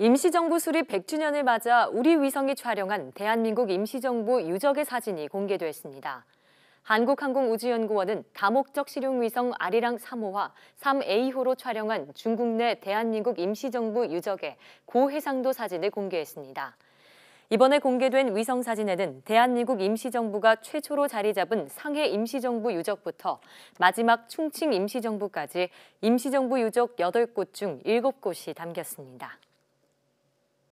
임시정부 수립 100주년을 맞아 우리 위성이 촬영한 대한민국 임시정부 유적의 사진이 공개됐습니다. 한국항공우주연구원은 다목적 실용위성 아리랑 3호와 3A호로 촬영한 중국 내 대한민국 임시정부 유적의 고해상도 사진을 공개했습니다. 이번에 공개된 위성 사진에는 대한민국 임시정부가 최초로 자리 잡은 상해 임시정부 유적부터 마지막 충칭 임시정부까지 임시정부 유적 8곳 중 7곳이 담겼습니다.